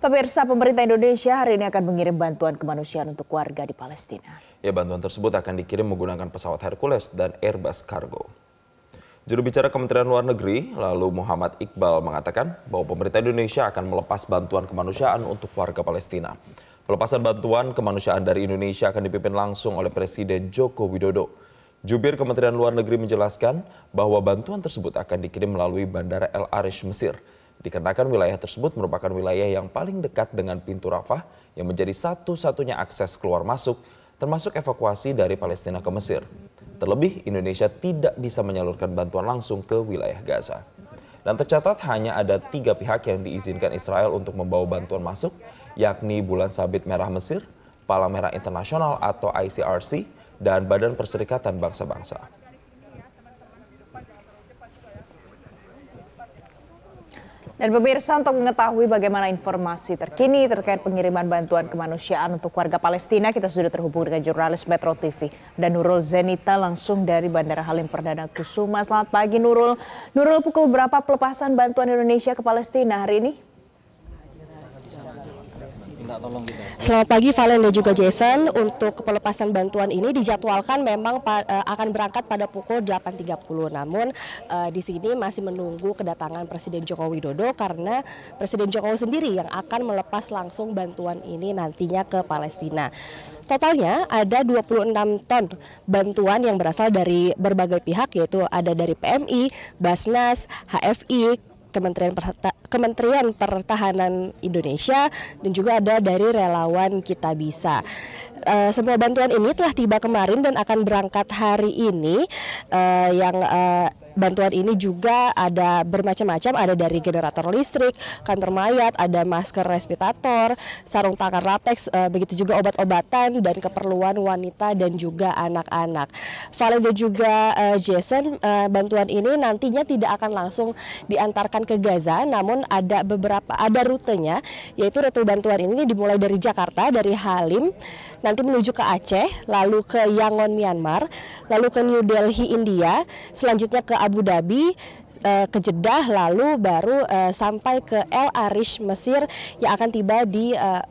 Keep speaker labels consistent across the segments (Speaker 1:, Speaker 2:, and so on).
Speaker 1: Pemirsa pemerintah Indonesia hari ini akan mengirim bantuan kemanusiaan untuk warga di Palestina.
Speaker 2: Ya, bantuan tersebut akan dikirim menggunakan pesawat Hercules dan Airbus Cargo. Juru bicara Kementerian Luar Negeri, lalu Muhammad Iqbal mengatakan bahwa pemerintah Indonesia akan melepas bantuan kemanusiaan untuk warga Palestina. Pelepasan bantuan kemanusiaan dari Indonesia akan dipimpin langsung oleh Presiden Joko Widodo. Jubir Kementerian Luar Negeri menjelaskan bahwa bantuan tersebut akan dikirim melalui Bandara El Arish, Mesir. Dikarenakan wilayah tersebut merupakan wilayah yang paling dekat dengan pintu Rafah yang menjadi satu-satunya akses keluar masuk termasuk evakuasi dari Palestina ke Mesir. Terlebih, Indonesia tidak bisa menyalurkan bantuan langsung ke wilayah Gaza. Dan tercatat hanya ada tiga pihak yang diizinkan Israel untuk membawa bantuan masuk, yakni Bulan Sabit Merah Mesir, Palang Merah Internasional atau ICRC, dan Badan Perserikatan Bangsa-Bangsa.
Speaker 1: Dan pemirsa untuk mengetahui bagaimana informasi terkini terkait pengiriman bantuan kemanusiaan untuk warga Palestina, kita sudah terhubung dengan jurnalis Metro TV dan Nurul Zenita langsung dari Bandara Halim Perdana Kusuma. Selamat pagi Nurul. Nurul pukul berapa pelepasan bantuan Indonesia ke Palestina hari ini?
Speaker 3: minta tolong kita. Gitu. Selamat pagi Valen dan juga Jason. Untuk pelepasan bantuan ini dijadwalkan memang eh, akan berangkat pada pukul 8.30. Namun eh, di sini masih menunggu kedatangan Presiden Joko Widodo karena Presiden Jokowi sendiri yang akan melepas langsung bantuan ini nantinya ke Palestina. Totalnya ada 26 ton bantuan yang berasal dari berbagai pihak yaitu ada dari PMI, Basnas, HFI, Kementerian Kementerian Pertahanan Indonesia dan juga ada dari relawan Kita Bisa. Uh, semua bantuan ini telah tiba kemarin dan akan berangkat hari ini uh, yang eh, bantuan ini juga ada bermacam-macam, ada dari generator listrik, kantor mayat, ada masker respirator, sarung tangan latex, e, begitu juga obat-obatan dan keperluan wanita dan juga anak-anak. Valen dan juga eh, Jason, eh, bantuan ini nantinya tidak akan langsung diantarkan ke Gaza, namun ada beberapa ada rutenya, yaitu rute bantuan ini dimulai dari Jakarta, dari Halim, nanti menuju ke Aceh, lalu ke Yangon Myanmar, lalu ke New Delhi India, selanjutnya ke Abu Dhabi, eh, ke Jeddah lalu baru eh, sampai ke El Arish Mesir yang akan tiba di eh,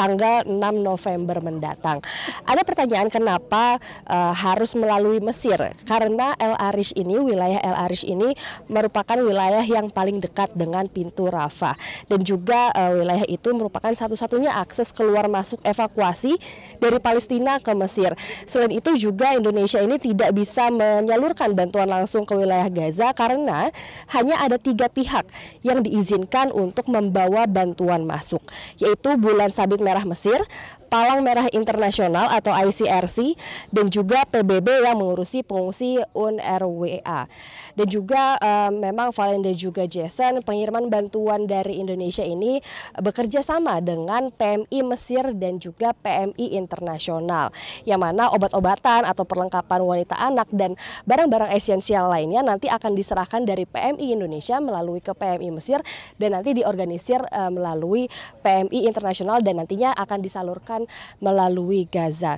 Speaker 3: tanggal 6 November mendatang. Ada pertanyaan kenapa uh, harus melalui Mesir? Karena El Arish ini, wilayah El Arish ini merupakan wilayah yang paling dekat dengan pintu Rafah dan juga uh, wilayah itu merupakan satu-satunya akses keluar masuk evakuasi dari Palestina ke Mesir. Selain itu juga Indonesia ini tidak bisa menyalurkan bantuan langsung ke wilayah Gaza karena hanya ada tiga pihak yang diizinkan untuk membawa bantuan masuk, yaitu Bulan Sabit Merah Mesir, Palang Merah Internasional atau ICRC, dan juga PBB yang mengurusi pengungsi UNRWA. Dan juga uh, memang Valen dan juga Jason, pengiriman bantuan dari Indonesia ini bekerja sama dengan PMI Mesir dan juga PMI Internasional, yang mana obat-obatan atau perlengkapan wanita anak dan barang-barang esensial lainnya nanti akan diserahkan dari PMI Indonesia melalui ke PMI Mesir dan nanti diorganisir uh, melalui PMI Internasional dan nantinya nantinya akan disalurkan melalui Gaza.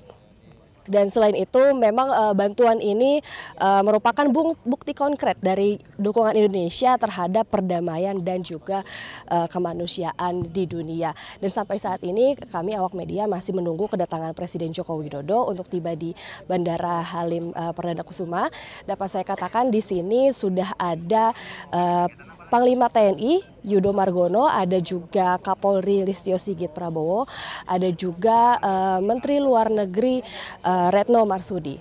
Speaker 3: Dan selain itu, memang uh, bantuan ini uh, merupakan bukti konkret dari dukungan Indonesia terhadap perdamaian dan juga uh, kemanusiaan di dunia. Dan sampai saat ini, kami awak media masih menunggu kedatangan Presiden Joko Widodo untuk tiba di Bandara Halim uh, Perdana Kusuma. Dapat saya katakan di sini sudah ada uh, Panglima TNI Yudo Margono, ada juga Kapolri Listio Sigit Prabowo, ada juga uh, Menteri Luar Negeri uh, Retno Marsudi.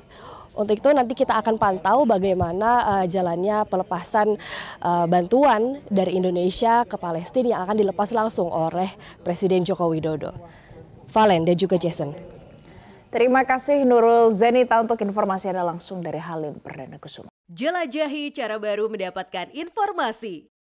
Speaker 3: Untuk itu nanti kita akan pantau bagaimana uh, jalannya pelepasan uh, bantuan dari Indonesia ke Palestina yang akan dilepas langsung oleh Presiden Joko Widodo. Valen dan juga Jason.
Speaker 1: Terima kasih Nurul Zenita untuk informasi Anda langsung dari Halim Perdana Kusuma. Jelajahi cara baru mendapatkan informasi.